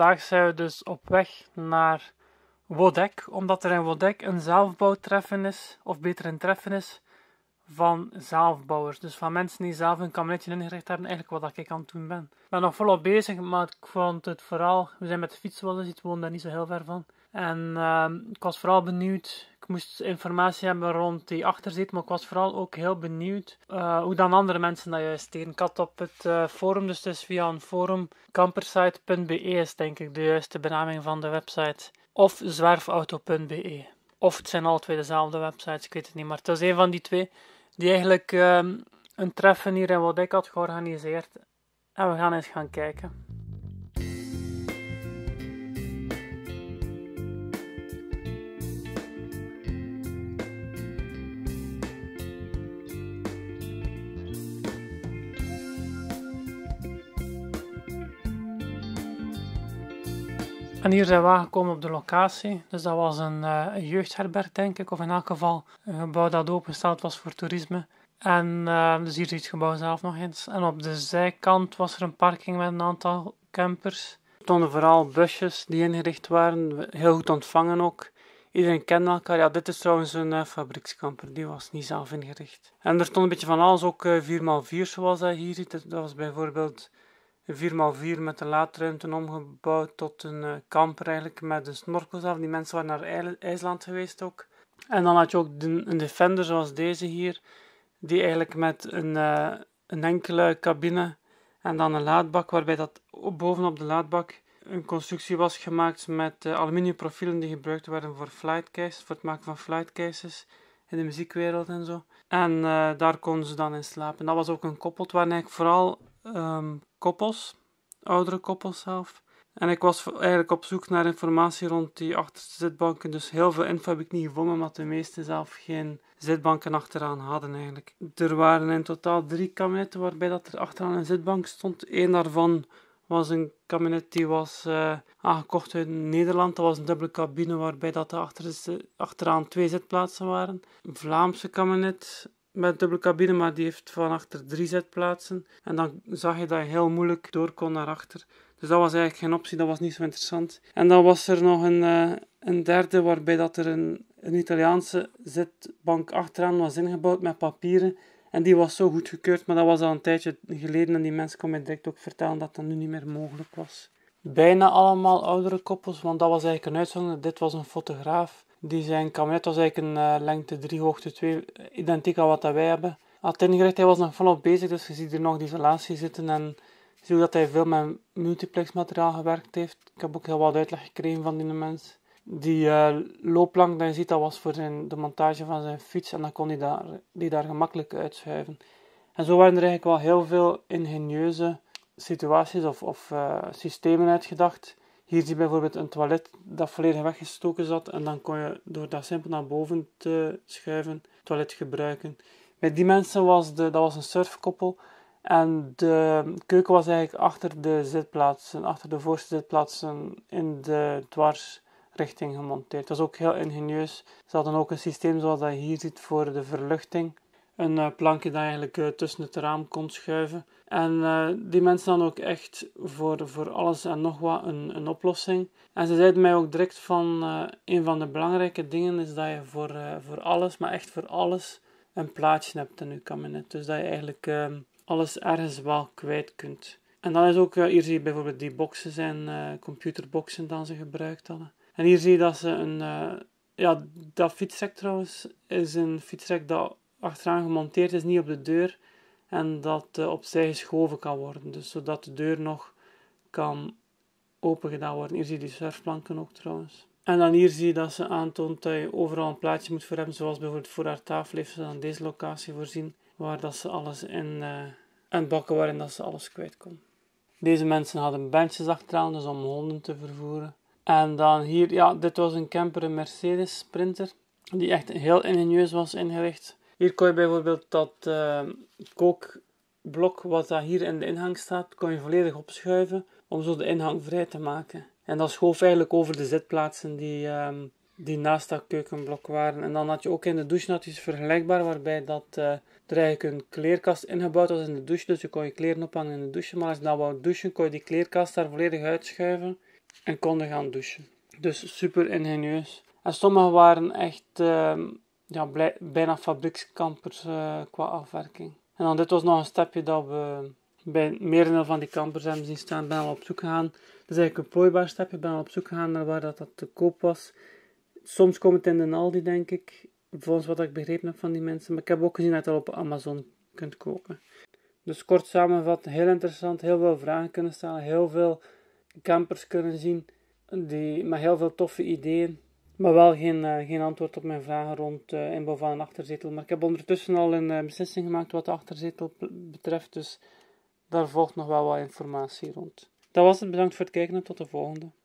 vandaag zijn we dus op weg naar Wodek, omdat er in Wodek een zelfbouwtreffen is, of beter een treffen is, van zelfbouwers. Dus van mensen die zelf een kabinetje ingericht hebben, eigenlijk wat ik aan het doen ben. Ik ben nog volop bezig, maar ik vond het vooral... We zijn met de fiets wel dus ik woon daar niet zo heel ver van. En ehm, ik was vooral benieuwd moest informatie hebben rond die achterzit, maar ik was vooral ook heel benieuwd eh, hoe dan andere mensen dat juist deden. Ik had op het eh, forum, dus, dus via een forum, campersite.be is denk ik de juiste benaming van de website, of zwerfauto.be. Of het zijn al twee dezelfde websites, ik weet het niet, maar het was een van die twee die eigenlijk ehm, een treffen hier in wat ik had georganiseerd. En we gaan eens gaan kijken. En hier zijn we aangekomen op de locatie. Dus dat was eh, een, jeugdherberg, denk ik. Of in elk geval een gebouw dat opengesteld was voor toerisme. En eh, dus hier ziet het gebouw zelf nog eens. En op de zijkant was er een parking met een aantal campers. Er stonden vooral busjes die ingericht waren. Heel goed ontvangen ook. Iedereen kende elkaar. Ja, dit is trouwens een eh, fabriekskamper. Die was niet zelf ingericht. En er stond een beetje van alles. Ook 4x4 zoals dat hier ziet. Dat was bijvoorbeeld 4x4 met de laadruimte omgebouwd tot een eh, kamper eigenlijk met een snorkelzaal. Die mensen waren naar IJsland geweest ook. En dan had je ook een Defender zoals deze hier, die eigenlijk met een, eh, een enkele cabine en dan een laadbak, waarbij dat bovenop de laadbak een constructie was gemaakt met uh, eh, aluminium profielen die gebruikt werden voor flightcases, voor het maken van flight cases in de muziekwereld en zo. En daar konden ze dan in slapen. Dat was ook een koppelt waar eigenlijk vooral Ehm, koppels, oudere koppels zelf. En ik was eigenlijk op zoek naar informatie rond die achterste zitbanken. Dus heel veel info heb ik niet gevonden, omdat de meesten zelf geen zitbanken achteraan hadden eigenlijk. Er waren in totaal drie kabinetten waarbij dat er achteraan een zitbank stond. Eén daarvan was een kabinet die was eh, aangekocht uit Nederland. Dat was een dubbele cabine waarbij dat er achteraan twee zitplaatsen waren. Een Vlaamse kabinet met dubbele cabine, maar die heeft van achter drie zetplaatsen. En dan zag je dat je heel moeilijk door kon naar achter. Dus dat was eigenlijk geen optie, dat was niet zo interessant. En dan was er nog een, eh, een derde waarbij dat er een, een Italiaanse zitbank achteraan was ingebouwd met papieren. En die was zo goed gekeurd, maar dat was al een tijdje geleden. En die mensen kon mij direct ook vertellen dat dat nu niet meer mogelijk was. Bijna allemaal oudere koppels, want dat was eigenlijk een uitzondering. Dit was een fotograaf die zijn kabinet was eigenlijk een eh, lengte 3, hoogte 2, identiek aan wat dat wij hebben. Had ingericht, hij was nog volop bezig, dus je ziet er nog die isolatie zitten en je ziet dat hij veel met multiplex materiaal gewerkt heeft. Ik heb ook heel wat uitleg gekregen van die mens. Die uh, eh, loopplank dat je ziet, dat was voor zijn, de montage van zijn fiets en dan kon hij daar, die daar gemakkelijk uitschuiven. En zo waren er eigenlijk wel heel veel ingenieuze situaties of, of eh, systemen uitgedacht hier zie je bijvoorbeeld een toilet dat volledig weggestoken zat en dan kon je door dat simpel naar boven te schuiven het toilet gebruiken. Bij die mensen was de, dat was een surfkoppel en de keuken was eigenlijk achter de zitplaatsen, achter de voorste zitplaatsen in de dwarsrichting gemonteerd. Dat is ook heel ingenieus. Ze hadden ook een systeem zoals dat je hier ziet voor de verluchting. Een eh, plankje dat eigenlijk eh, tussen het raam kon schuiven en eh, die mensen dan ook echt voor, voor alles en nog wat een, een oplossing. En ze zeiden mij ook direct van eh, een van de belangrijke dingen is dat je voor, eh, voor alles, maar echt voor alles, een plaatje hebt in je kabinet. Dus dat je eigenlijk ehm, alles ergens wel kwijt kunt. En dan is ook, hier zie je bijvoorbeeld die boxen zijn, computerboxen dan ze gebruikt hadden. En hier zie je dat ze een, ja, dat fietsrek trouwens, is een fietsrek dat achteraan gemonteerd is, niet op de deur, en dat eh, opzij geschoven kan worden, dus zodat de deur nog kan opengedaan worden. Hier zie je die surfplanken ook trouwens. En dan hier zie je dat ze aantoont dat je overal een plaatje moet voor hebben, zoals bijvoorbeeld voor haar tafel heeft ze dan deze locatie voorzien, waar dat ze alles in, eh, en bakken waarin dat ze alles kwijt kon. Deze mensen hadden bandjes achteraan, dus om honden te vervoeren. En dan hier, ja, dit was een camper, een Mercedes Sprinter, die echt heel ingenieus was ingericht. Hier kon je bijvoorbeeld dat ehm, kookblok wat daar hier in de inhang staat, kon je volledig opschuiven om zo de inhang vrij te maken. En dat schoof eigenlijk over de zitplaatsen die, ehm, die naast dat keukenblok waren. En dan had je ook in de douche iets vergelijkbaar, waarbij dat, eh, er eigenlijk een kleerkast ingebouwd was in de douche. Dus je kon je kleren ophangen in de douche. Maar als je dan wou douchen, kon je die kleerkast daar volledig uitschuiven en kon je gaan douchen. Dus super ingenieus. En sommige waren echt ehm, ja, bijna fabriekskampers eh, qua afwerking. En dan dit was nog een stapje dat we bij meerdere van die kampers hebben zien staan. Ben al op zoek gegaan. Dat is eigenlijk een plooibaar stapje. Ben al op zoek gegaan naar waar dat, dat te koop was. Soms komt het in de Aldi, denk ik. Volgens wat ik begrepen heb van die mensen. Maar ik heb ook gezien dat je dat op Amazon kunt kopen. Dus kort samenvat, heel interessant. Heel veel vragen kunnen stellen. Heel veel campers kunnen zien. Die, met heel veel toffe ideeën. Maar wel geen, eh, geen antwoord op mijn vragen rond uh, inbouw van een achterzetel. Maar ik heb ondertussen al een eh, beslissing gemaakt wat de achterzetel betreft. Dus daar volgt nog wel wat informatie rond. Dat was het. Bedankt voor het kijken en tot de volgende.